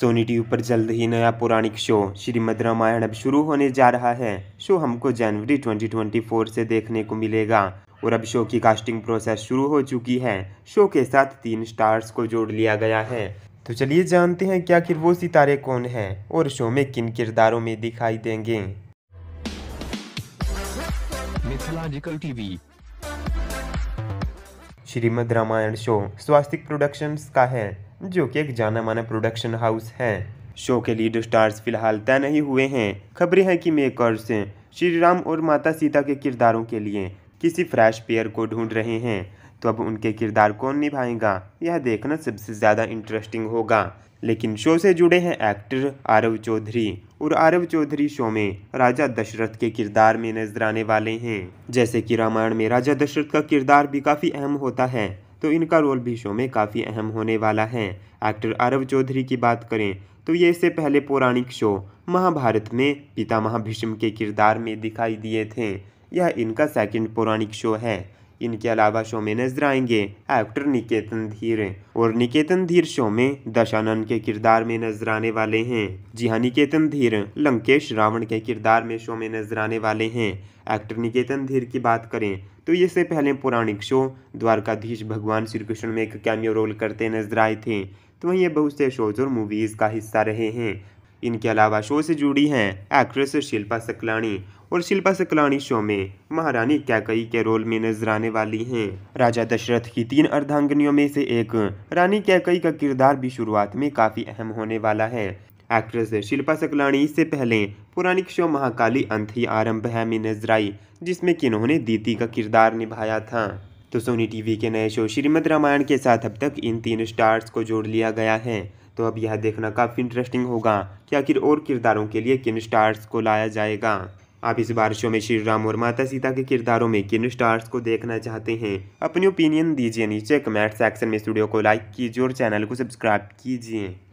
Sony TV पर जल्द ही नया पौराणिक शो श्रीमद रामायण अब शुरू होने जा रहा है शो हमको जनवरी 2024 से देखने को मिलेगा और अब शो की कास्टिंग प्रोसेस शुरू हो चुकी है शो के साथ तीन स्टार्स को जोड़ लिया गया है तो चलिए जानते हैं कि आखिर वो सितारे कौन हैं और शो में किन किरदारों में दिखाई देंगे TV Shrimad Ramayan show Swastik productions का है जो कि एक जाना माना प्रोडक्शन हाउस है शो के लीड स्टार्स फिलहाल तय नहीं हुए हैं खबरें हैं कि मेकर्स श्री राम और माता सीता के किरदारों के लिए किसी फ्रैश पेयर को ढूंढ रहे हैं तो अब उनके किरदार कौन निभाएगा यह देखना सबसे ज़्यादा इंटरेस्टिंग होगा लेकिन शो से जुड़े हैं एक्टर आरव चौधरी और आरव चौधरी शो में राजा दशरथ के किरदार में नजर आने वाले हैं जैसे कि रामायण में राजा दशरथ का किरदार भी काफ़ी अहम होता है तो इनका रोल भी शो में काफ़ी अहम होने वाला है एक्टर आरव चौधरी की बात करें तो ये इससे पहले पौराणिक शो महाभारत में पिता भीष्म के किरदार में दिखाई दिए थे यह इनका सेकंड पौराणिक शो है इनके अलावा शो में नजर आएंगे एक्टर निकेतन धीर और निकेतन धीर शो में दशानंद के किरदार में नजर आने वाले हैं जी हाँ निकेतन धीर लंकेश रावण के किरदार में शो में नजर आने वाले हैं एक्टर निकेतन धीर की बात करें तो इससे पहले पौराणिक शो द्वारकाधीश भगवान श्री कृष्ण में एक कैमियो रोल करते नजर आए थे तो वहीं ये बहुत से शोज और मूवीज़ का हिस्सा रहे हैं इनके अलावा शो से जुड़ी हैं एक्ट्रेस शिल्पा सकलानी और शिल्पा सकलानी शो में महारानी कैकई के रोल में नजर आने वाली हैं राजा दशरथ की तीन अर्धांगनियों में से एक रानी कैकई का किरदार भी शुरुआत में काफ़ी अहम होने वाला है एक्ट्रेस शिल्पा सकलानी इससे पहले पुरानी शो महाकाली अंत ही आरम्भ है में नजर आई जिसमें कि इन्होंने दीति का किरदार निभाया था तो सोनी टीवी के नए शो श्रीमद रामायण के साथ अब तक इन तीन स्टार्स को जोड़ लिया गया है तो अब यह देखना काफ़ी इंटरेस्टिंग होगा कि आखिर और किरदारों के लिए किन स्टार्स को लाया जाएगा आप इस बार शो में श्री राम और माता सीता के किरदारों में किन स्टार्स को देखना चाहते हैं अपनी ओपिनियन दीजिए नीचे कमेंट सेक्शन में स्टूडियो को लाइक कीजिए और चैनल को सब्सक्राइब कीजिए